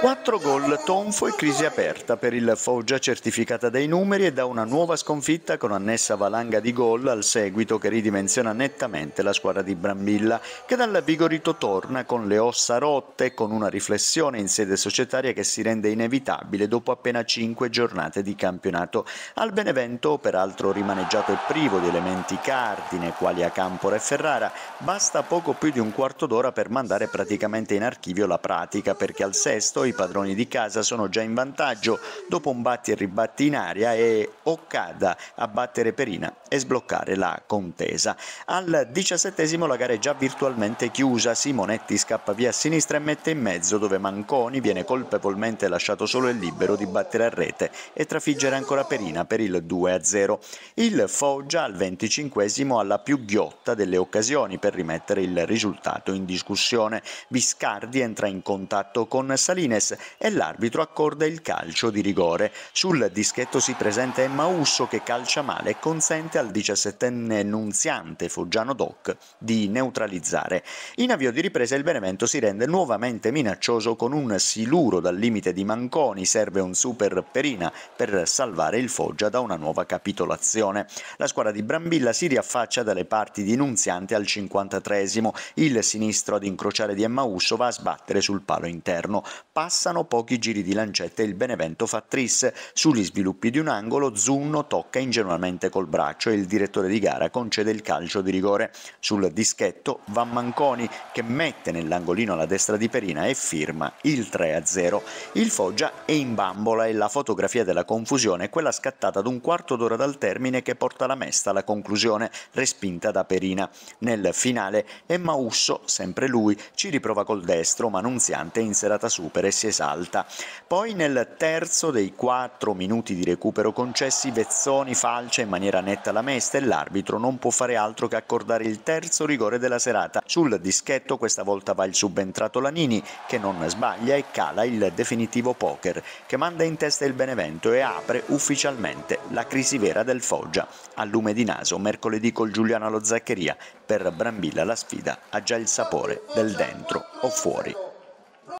4 gol, tonfo e crisi aperta per il Foggia certificata dai numeri e da una nuova sconfitta con annessa valanga di gol al seguito che ridimensiona nettamente la squadra di Brambilla che dal Vigorito torna con le ossa rotte e con una riflessione in sede societaria che si rende inevitabile dopo appena 5 giornate di campionato. Al Benevento peraltro rimaneggiato e privo di elementi cardine quali Acampora e Ferrara basta poco più di un quarto d'ora per mandare praticamente in archivio la pratica perché al sesto i padroni di casa sono già in vantaggio dopo un batti e ribatti in aria e Occada a battere Perina e sbloccare la contesa. Al diciassettesimo la gara è già virtualmente chiusa, Simonetti scappa via a sinistra e mette in mezzo dove Manconi viene colpevolmente lasciato solo e libero di battere a rete e trafiggere ancora Perina per il 2-0. Il Foggia al venticinquesimo ha la più ghiotta delle occasioni per rimettere il risultato in discussione. Viscardi entra in contatto con Saline, Martinez e l'arbitro accorda il calcio di rigore. Sul dischetto si presenta Emma Usso che calcia male e consente al 17enne Nunziante Foggiano Doc di neutralizzare. In avvio di ripresa il Benevento si rende nuovamente minaccioso con un siluro dal limite di Manconi, serve un super Perina per salvare il Foggia da una nuova capitolazione. La squadra di Brambilla si riaffaccia dalle parti di Nunziante al 53 il sinistro ad incrociare di Emmausso va a sbattere sul palo interno. Passa passano pochi giri di lancetta e il Benevento fa tris. Sugli sviluppi di un angolo Zunno tocca ingenuamente col braccio e il direttore di gara concede il calcio di rigore. Sul dischetto va Manconi che mette nell'angolino alla destra di Perina e firma il 3-0. Il Foggia è in bambola e la fotografia della confusione è quella scattata ad un quarto d'ora dal termine che porta la Mesta alla conclusione, respinta da Perina. Nel finale è Mausso, sempre lui, ci riprova col destro ma Nunziante in serata super e si esalta. Poi nel terzo dei quattro minuti di recupero concessi Vezzoni falcia in maniera netta la mesta e l'arbitro non può fare altro che accordare il terzo rigore della serata. Sul dischetto questa volta va il subentrato Lanini che non sbaglia e cala il definitivo poker che manda in testa il Benevento e apre ufficialmente la crisi vera del Foggia. A lume di naso mercoledì col Giuliano allo Zaccheria per Brambilla la sfida ha già il sapore del dentro o fuori.